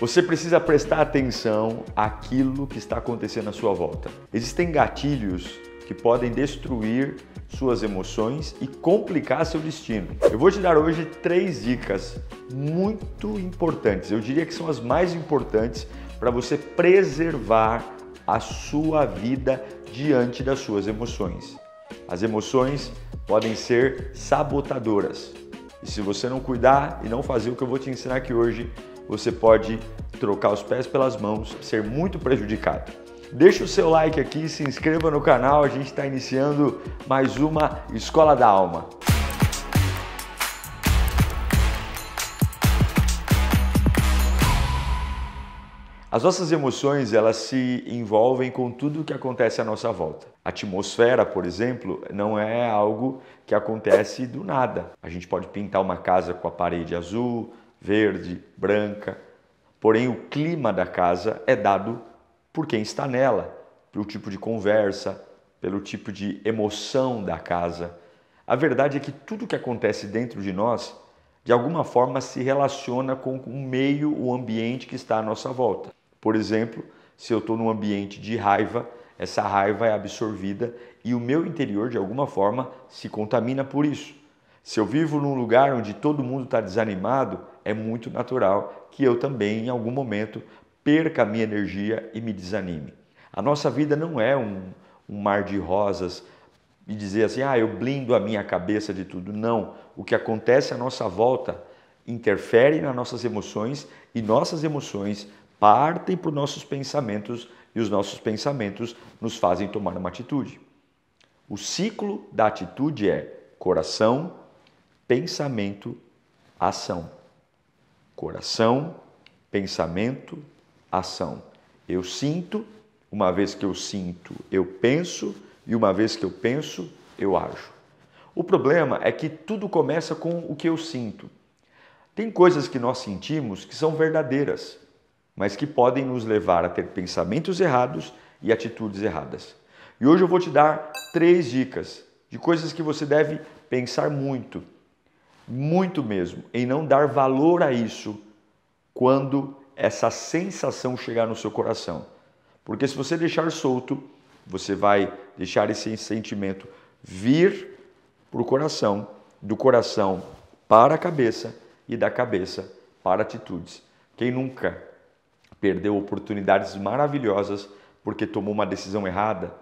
Você precisa prestar atenção àquilo que está acontecendo à sua volta. Existem gatilhos que podem destruir suas emoções e complicar seu destino. Eu vou te dar hoje três dicas muito importantes. Eu diria que são as mais importantes para você preservar a sua vida diante das suas emoções. As emoções podem ser sabotadoras. E se você não cuidar e não fazer o que eu vou te ensinar aqui hoje, você pode trocar os pés pelas mãos, ser muito prejudicado. Deixa o seu like aqui, se inscreva no canal, a gente está iniciando mais uma Escola da Alma. As nossas emoções, elas se envolvem com tudo o que acontece à nossa volta atmosfera, por exemplo, não é algo que acontece do nada. A gente pode pintar uma casa com a parede azul, verde, branca, porém o clima da casa é dado por quem está nela, pelo tipo de conversa, pelo tipo de emoção da casa. A verdade é que tudo que acontece dentro de nós, de alguma forma, se relaciona com o meio, o ambiente que está à nossa volta. Por exemplo, se eu estou num ambiente de raiva, essa raiva é absorvida e o meu interior, de alguma forma, se contamina por isso. Se eu vivo num lugar onde todo mundo está desanimado, é muito natural que eu também, em algum momento, perca a minha energia e me desanime. A nossa vida não é um, um mar de rosas e dizer assim, ah, eu blindo a minha cabeça de tudo. Não. O que acontece à nossa volta interfere nas nossas emoções e nossas emoções partem para os nossos pensamentos e os nossos pensamentos nos fazem tomar uma atitude. O ciclo da atitude é coração, pensamento, ação. Coração, pensamento, ação. Eu sinto, uma vez que eu sinto, eu penso, e uma vez que eu penso, eu ajo. O problema é que tudo começa com o que eu sinto. Tem coisas que nós sentimos que são verdadeiras, mas que podem nos levar a ter pensamentos errados e atitudes erradas. E hoje eu vou te dar três dicas de coisas que você deve pensar muito, muito mesmo, em não dar valor a isso quando essa sensação chegar no seu coração. Porque se você deixar solto, você vai deixar esse sentimento vir para o coração, do coração para a cabeça e da cabeça para atitudes. Quem nunca perdeu oportunidades maravilhosas porque tomou uma decisão errada,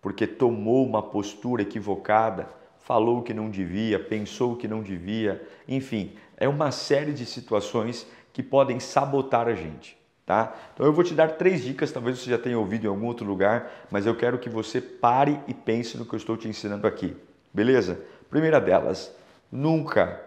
porque tomou uma postura equivocada, falou o que não devia, pensou o que não devia, enfim, é uma série de situações que podem sabotar a gente. Tá? Então eu vou te dar três dicas, talvez você já tenha ouvido em algum outro lugar, mas eu quero que você pare e pense no que eu estou te ensinando aqui, beleza? Primeira delas, nunca,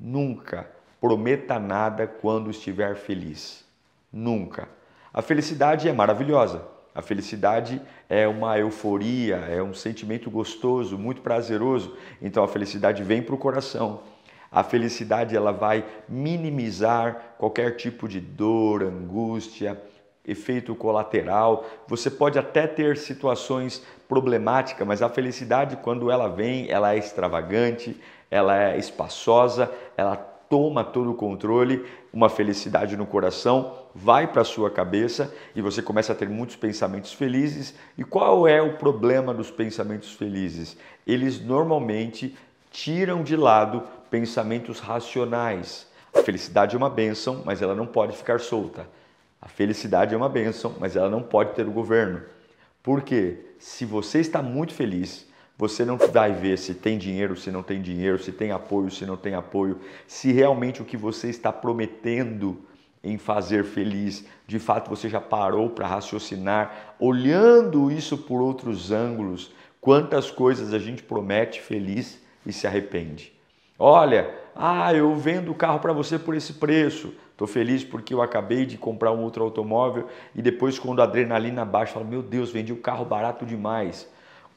nunca prometa nada quando estiver feliz. Nunca. A felicidade é maravilhosa. A felicidade é uma euforia, é um sentimento gostoso, muito prazeroso. Então a felicidade vem para o coração. A felicidade ela vai minimizar qualquer tipo de dor, angústia, efeito colateral. Você pode até ter situações problemáticas, mas a felicidade quando ela vem, ela é extravagante, ela é espaçosa, ela toma todo o controle, uma felicidade no coração, vai para a sua cabeça e você começa a ter muitos pensamentos felizes. E qual é o problema dos pensamentos felizes? Eles normalmente tiram de lado pensamentos racionais. A felicidade é uma bênção, mas ela não pode ficar solta. A felicidade é uma bênção, mas ela não pode ter o governo. Porque se você está muito feliz, você não vai ver se tem dinheiro, se não tem dinheiro, se tem apoio, se não tem apoio, se realmente o que você está prometendo em fazer feliz, de fato você já parou para raciocinar, olhando isso por outros ângulos, quantas coisas a gente promete feliz e se arrepende. Olha, ah, eu vendo o carro para você por esse preço. Estou feliz porque eu acabei de comprar um outro automóvel e depois quando a adrenalina baixa, falo, meu Deus, vendi o um carro barato demais.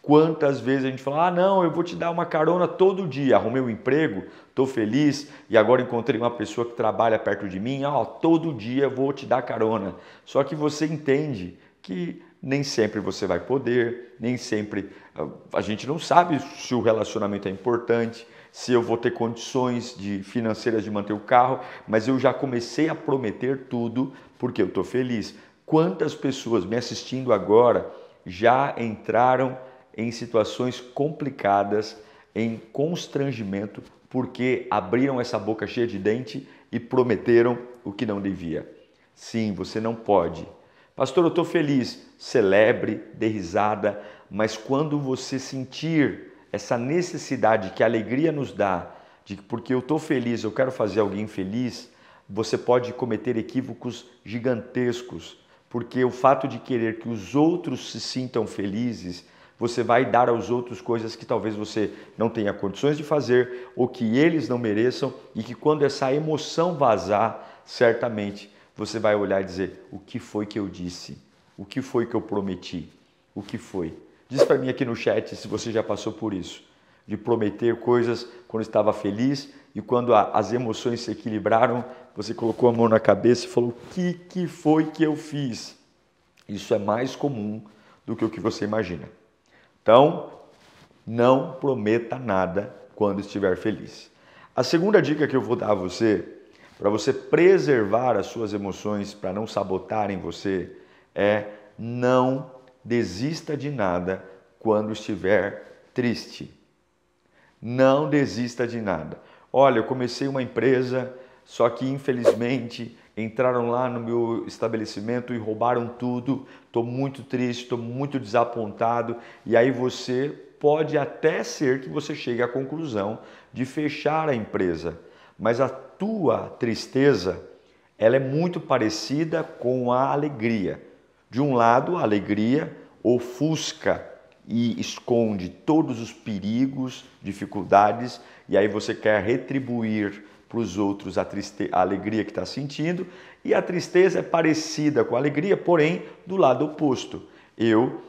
Quantas vezes a gente fala, ah, não, eu vou te dar uma carona todo dia, arrumei um emprego, estou feliz e agora encontrei uma pessoa que trabalha perto de mim, ah, todo dia vou te dar carona. Só que você entende que nem sempre você vai poder, nem sempre ah, a gente não sabe se o relacionamento é importante, se eu vou ter condições de financeiras de manter o carro, mas eu já comecei a prometer tudo porque eu estou feliz. Quantas pessoas me assistindo agora já entraram em situações complicadas, em constrangimento, porque abriram essa boca cheia de dente e prometeram o que não devia. Sim, você não pode. Pastor, eu estou feliz. Celebre, dê risada, mas quando você sentir essa necessidade que a alegria nos dá, de que porque eu estou feliz, eu quero fazer alguém feliz, você pode cometer equívocos gigantescos, porque o fato de querer que os outros se sintam felizes você vai dar aos outros coisas que talvez você não tenha condições de fazer ou que eles não mereçam e que quando essa emoção vazar, certamente você vai olhar e dizer: o que foi que eu disse? O que foi que eu prometi? O que foi? Diz para mim aqui no chat se você já passou por isso, de prometer coisas quando estava feliz e quando as emoções se equilibraram, você colocou a mão na cabeça e falou: o que, que foi que eu fiz? Isso é mais comum do que o que você imagina. Então, não prometa nada quando estiver feliz. A segunda dica que eu vou dar a você, para você preservar as suas emoções, para não sabotarem você, é não desista de nada quando estiver triste. Não desista de nada. Olha, eu comecei uma empresa, só que infelizmente entraram lá no meu estabelecimento e roubaram tudo, estou muito triste, estou muito desapontado. E aí você pode até ser que você chegue à conclusão de fechar a empresa, mas a tua tristeza ela é muito parecida com a alegria. De um lado, a alegria ofusca e esconde todos os perigos, dificuldades, e aí você quer retribuir para os outros a, triste... a alegria que está sentindo, e a tristeza é parecida com a alegria, porém do lado oposto. Eu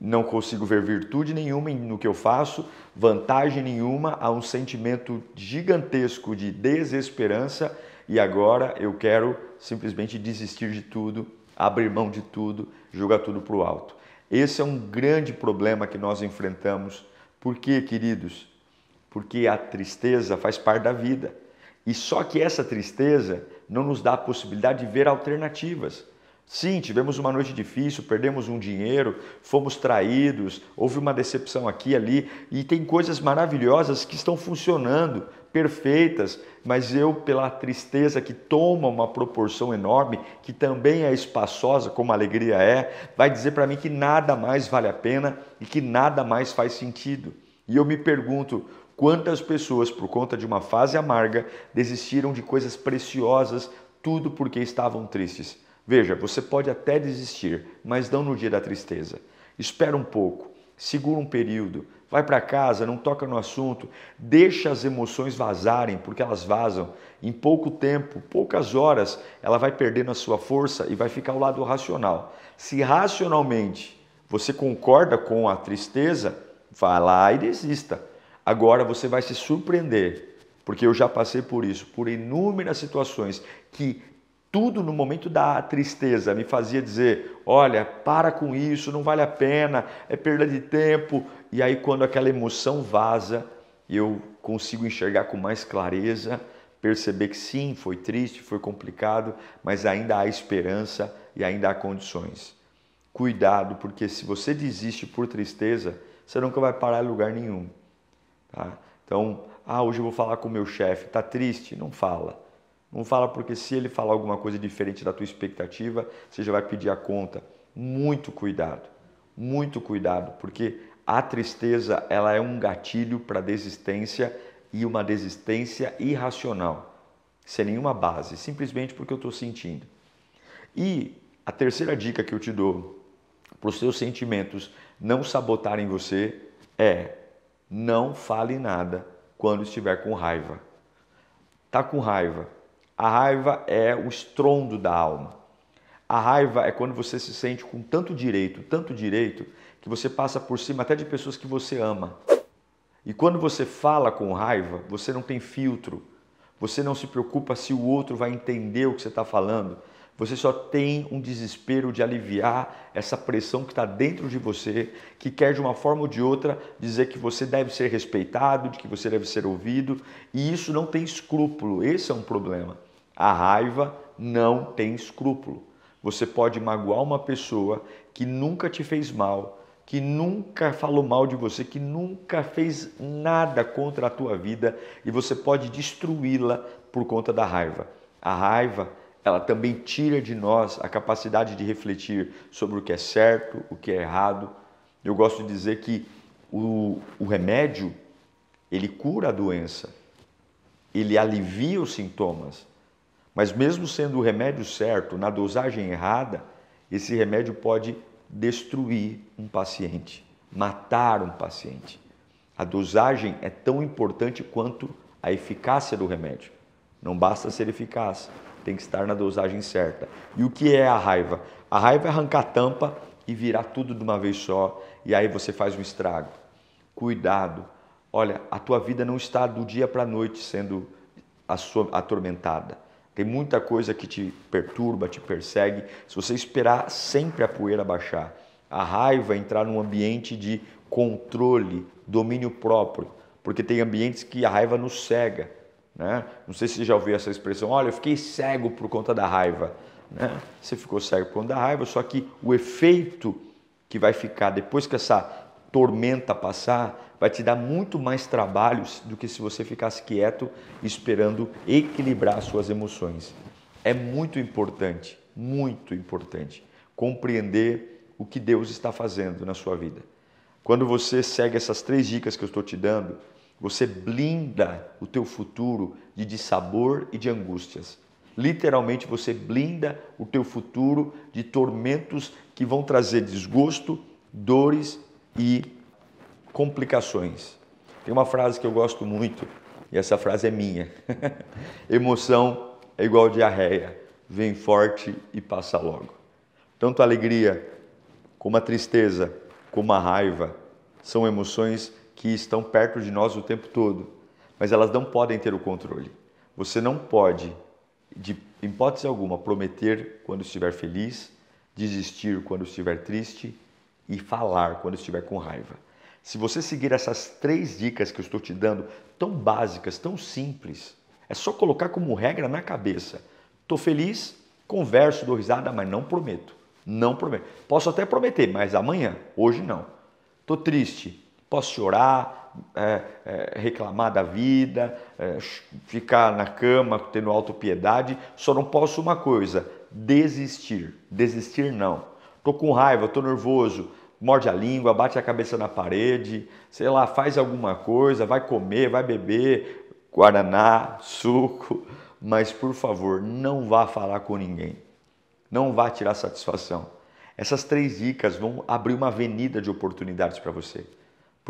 não consigo ver virtude nenhuma no que eu faço, vantagem nenhuma, há um sentimento gigantesco de desesperança e agora eu quero simplesmente desistir de tudo, abrir mão de tudo, jogar tudo para o alto. Esse é um grande problema que nós enfrentamos. Por quê, queridos? Porque a tristeza faz parte da vida. E só que essa tristeza não nos dá a possibilidade de ver alternativas. Sim, tivemos uma noite difícil, perdemos um dinheiro, fomos traídos, houve uma decepção aqui e ali, e tem coisas maravilhosas que estão funcionando, perfeitas, mas eu, pela tristeza que toma uma proporção enorme, que também é espaçosa, como a alegria é, vai dizer para mim que nada mais vale a pena e que nada mais faz sentido. E eu me pergunto, Quantas pessoas, por conta de uma fase amarga, desistiram de coisas preciosas, tudo porque estavam tristes? Veja, você pode até desistir, mas não no dia da tristeza. Espera um pouco, segura um período, vai para casa, não toca no assunto, deixa as emoções vazarem, porque elas vazam. Em pouco tempo, poucas horas, ela vai perdendo a sua força e vai ficar ao lado racional. Se racionalmente você concorda com a tristeza, vá lá e desista. Agora você vai se surpreender, porque eu já passei por isso, por inúmeras situações que tudo no momento da tristeza me fazia dizer: olha, para com isso, não vale a pena, é perda de tempo. E aí, quando aquela emoção vaza, eu consigo enxergar com mais clareza, perceber que sim, foi triste, foi complicado, mas ainda há esperança e ainda há condições. Cuidado, porque se você desiste por tristeza, você nunca vai parar em lugar nenhum. Tá? Então, ah, hoje eu vou falar com o meu chefe, tá triste? Não fala. Não fala porque se ele falar alguma coisa diferente da tua expectativa, você já vai pedir a conta. Muito cuidado, muito cuidado, porque a tristeza ela é um gatilho para desistência e uma desistência irracional, sem nenhuma base, simplesmente porque eu estou sentindo. E a terceira dica que eu te dou para os seus sentimentos não sabotarem você é não fale nada quando estiver com raiva. Tá com raiva. A raiva é o estrondo da alma. A raiva é quando você se sente com tanto direito, tanto direito, que você passa por cima até de pessoas que você ama. E quando você fala com raiva, você não tem filtro. Você não se preocupa se o outro vai entender o que você está falando. Você só tem um desespero de aliviar essa pressão que está dentro de você, que quer de uma forma ou de outra dizer que você deve ser respeitado, de que você deve ser ouvido, e isso não tem escrúpulo. Esse é um problema. A raiva não tem escrúpulo. Você pode magoar uma pessoa que nunca te fez mal, que nunca falou mal de você, que nunca fez nada contra a tua vida e você pode destruí-la por conta da raiva. A raiva ela também tira de nós a capacidade de refletir sobre o que é certo, o que é errado. Eu gosto de dizer que o, o remédio, ele cura a doença, ele alivia os sintomas, mas mesmo sendo o remédio certo, na dosagem errada, esse remédio pode destruir um paciente, matar um paciente. A dosagem é tão importante quanto a eficácia do remédio. Não basta ser eficaz, tem que estar na dosagem certa. E o que é a raiva? A raiva é arrancar a tampa e virar tudo de uma vez só, e aí você faz um estrago. Cuidado. Olha, a tua vida não está do dia para a noite sendo atormentada. Tem muita coisa que te perturba, te persegue. Se você esperar sempre a poeira baixar, a raiva entrar num ambiente de controle, domínio próprio, porque tem ambientes que a raiva nos cega né? Não sei se você já ouviu essa expressão, olha, eu fiquei cego por conta da raiva. Né? Você ficou cego por conta da raiva, só que o efeito que vai ficar depois que essa tormenta passar vai te dar muito mais trabalhos do que se você ficasse quieto esperando equilibrar suas emoções. É muito importante, muito importante compreender o que Deus está fazendo na sua vida. Quando você segue essas três dicas que eu estou te dando, você blinda o teu futuro de dissabor e de angústias. Literalmente você blinda o teu futuro de tormentos que vão trazer desgosto, dores e complicações. Tem uma frase que eu gosto muito, e essa frase é minha. Emoção é igual diarreia, vem forte e passa logo. Tanto a alegria como a tristeza, como a raiva são emoções que estão perto de nós o tempo todo, mas elas não podem ter o controle. Você não pode, de hipótese alguma, prometer quando estiver feliz, desistir quando estiver triste e falar quando estiver com raiva. Se você seguir essas três dicas que eu estou te dando, tão básicas, tão simples, é só colocar como regra na cabeça. Estou feliz, converso, dou risada, mas não prometo. Não prometo. Posso até prometer, mas amanhã, hoje não. Estou triste, Posso chorar, é, é, reclamar da vida, é, ficar na cama tendo autopiedade, só não posso uma coisa: desistir. Desistir não. Tô com raiva, tô nervoso, morde a língua, bate a cabeça na parede, sei lá, faz alguma coisa, vai comer, vai beber guaraná, suco, mas por favor, não vá falar com ninguém. Não vá tirar satisfação. Essas três dicas vão abrir uma avenida de oportunidades para você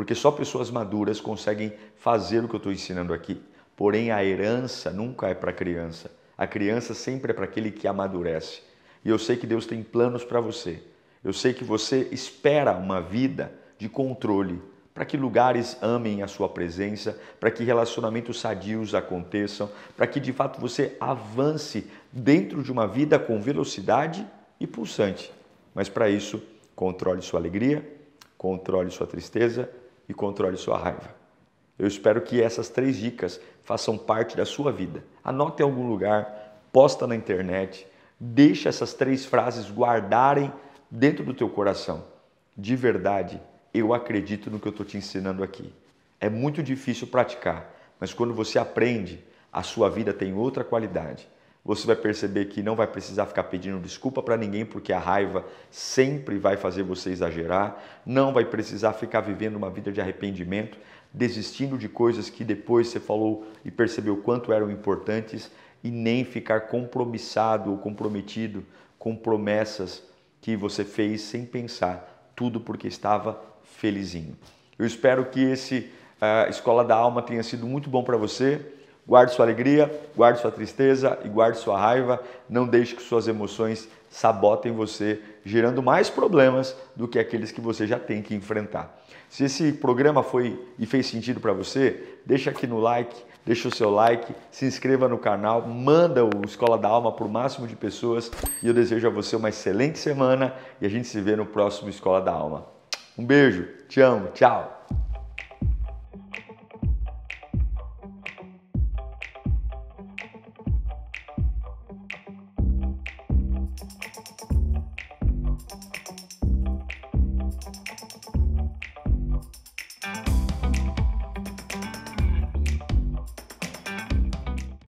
porque só pessoas maduras conseguem fazer o que eu estou ensinando aqui. Porém, a herança nunca é para a criança. A criança sempre é para aquele que amadurece. E eu sei que Deus tem planos para você. Eu sei que você espera uma vida de controle, para que lugares amem a sua presença, para que relacionamentos sadios aconteçam, para que de fato você avance dentro de uma vida com velocidade e pulsante. Mas para isso, controle sua alegria, controle sua tristeza, e controle sua raiva. Eu espero que essas três dicas façam parte da sua vida. Anote em algum lugar, posta na internet, deixe essas três frases guardarem dentro do teu coração. De verdade, eu acredito no que eu estou te ensinando aqui. É muito difícil praticar, mas quando você aprende, a sua vida tem outra qualidade. Você vai perceber que não vai precisar ficar pedindo desculpa para ninguém, porque a raiva sempre vai fazer você exagerar. Não vai precisar ficar vivendo uma vida de arrependimento, desistindo de coisas que depois você falou e percebeu quanto eram importantes, e nem ficar compromissado ou comprometido com promessas que você fez sem pensar, tudo porque estava felizinho. Eu espero que esse uh, Escola da Alma tenha sido muito bom para você. Guarde sua alegria, guarde sua tristeza e guarde sua raiva. Não deixe que suas emoções sabotem você, gerando mais problemas do que aqueles que você já tem que enfrentar. Se esse programa foi e fez sentido para você, deixa aqui no like, deixa o seu like, se inscreva no canal, manda o Escola da Alma para o máximo de pessoas e eu desejo a você uma excelente semana e a gente se vê no próximo Escola da Alma. Um beijo, te amo, tchau!